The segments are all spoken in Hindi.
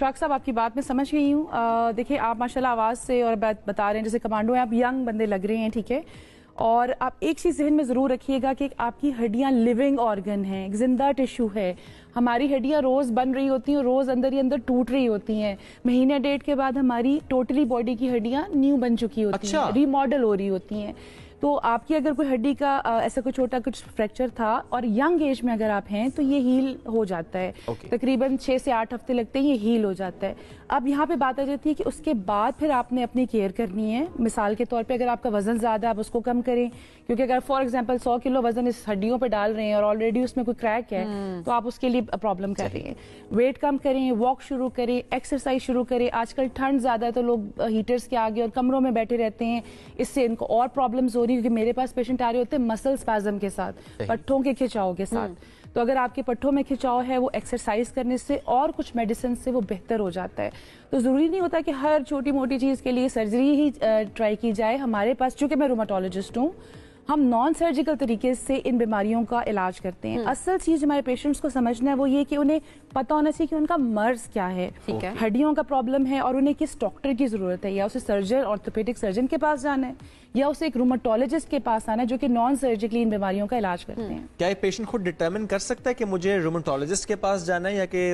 शाख साहब आपकी बात में समझ गई हूँ देखिए आप माशाल्लाह आवाज़ से और बात बता रहे हैं जैसे कमांडो हैं आप यंग बंदे लग रहे हैं ठीक है और आप एक चीज़ जहन में ज़रूर रखिएगा कि आपकी हड्डियाँ लिविंग ऑर्गन हैं एक ज़िंदा टिश्यू है हमारी हड्डियाँ रोज़ बन रही होती हैं रोज़ अंदर ही अंदर टूट रही होती हैं महीने डेढ़ के बाद हमारी टोटली बॉडी की हड्डियाँ न्यू बन चुकी होती अच्छा। हैं रीमॉडल हो रही होती हैं तो आपकी अगर कोई हड्डी का ऐसा कोई छोटा कुछ फ्रैक्चर था और यंग एज में अगर आप हैं तो ये हील हो जाता है okay. तकरीबन छः से आठ हफ्ते लगते हैं ये हील हो जाता है अब यहाँ पे बात आ जाती है कि उसके बाद फिर आपने अपनी केयर करनी है मिसाल के तौर पे अगर आपका वजन ज़्यादा है आप उसको कम करें क्योंकि अगर फॉर एग्जाम्पल सौ किलो वजन इस हड्डियों पर डाल रहे हैं और ऑलरेडी उसमें कोई क्रैक है हम्म। तो आप उसके लिए प्रॉब्लम कर रहे हैं वेट कम करें वॉक शुरू करें एक्सरसाइज शुरू करें आजकल ठंड ज़्यादा है तो लोग हीटर्स के आगे और कमरों में बैठे रहते हैं इससे इनको और प्रॉब्लम्स हो पूरी क्योंकि मेरे पास पेशेंट आ रहे होते हैं मसल स्पैजम के साथ पट्ठों के खिंचाव के साथ हम्म। तो अगर आपके पट्ठों में खिंचाव है वो एक्सरसाइज करने से और कुछ मेडिसिन से वो बेहतर हो जाता है तो ज़रूरी नहीं होता कि हर छोटी मोटी चीज़ के लिए सर्जरी ही ट्राई की जाए हमारे पास चूंकि मैं रोमाटोलॉजिस्ट हूँ हम नॉन सर्जिकल तरीके से इन बीमारियों का इलाज करते हैं हम्म। असल चीज हमारे पेशेंट्स को समझना है वो ये कि उन्हें पता होना चाहिए कि उनका मर्ज क्या है हड्डियों का प्रॉब्लम है और उन्हें किस डॉक्टर की जरूरत है या उसे सर्जन ऑर्थोपेडिक सर्जन के पास जाना है या उसे एक रोमोटोलॉजिस्ट के पास आना है जो कि नॉन सर्जिकली इन बीमारियों का इलाज करते हम्म। हैं क्या ये पेशेंट खुद डिटर्मिन कर सकता है कि मुझे रोमोटोलॉजिस्ट के पास जाना है या कि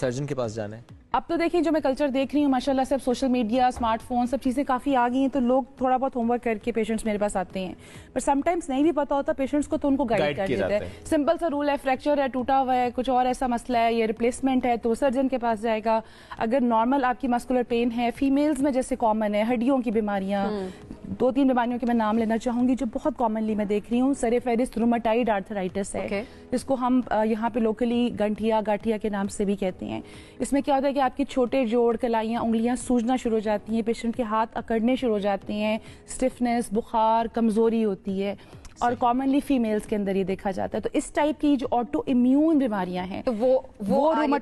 सर्जन के पास जाना है अब तो देखिए जो मैं कल्चर देख रही हूँ माशाल्लाह से अब सोशल मीडिया स्मार्टफोन सब चीज़ें काफ़ी आ गई हैं तो लोग थोड़ा बहुत होमवर्क करके पेशेंट्स मेरे पास आते हैं पर समटाइम्स नहीं भी पता होता पेशेंट्स को तो उनको गाइड कर देते हैं सिंपल सा रूल है फ्रैक्चर है टूटा हुआ है कुछ और ऐसा मसला है ये रिप्लेसमेंट है तो सर्जन के पास जाएगा अगर नॉर्मल आपकी मस्कुलर पेन है फीमेल्स में जैसे कॉमन है हड्डियों की बीमारियाँ हम्म। दो तीन बीमारियों के मैं नाम लेना चाहूंगी जो बहुत कॉमनली मैं देख रही हूँ सरे फेरिस रूमाटाइड आर्थराइटिस है इसको हम यहाँ पे लोकली गंठिया गाठिया के नाम से भी कहते हैं इसमें क्या होता है कि आपकी छोटे जोड़ कलाइयाँ उंगलियाँ सूजना शुरू हो जाती हैं पेशेंट के हाथ अकड़ने शुरू हो जाते हैं स्टिफनेस बुखार कमज़ोरी होती है और कॉमनली फीमेल्स के अंदर ये देखा जाता है तो इस टाइप की जो ऑटो इम्यून बीमारियां हैं तो वो वो, वो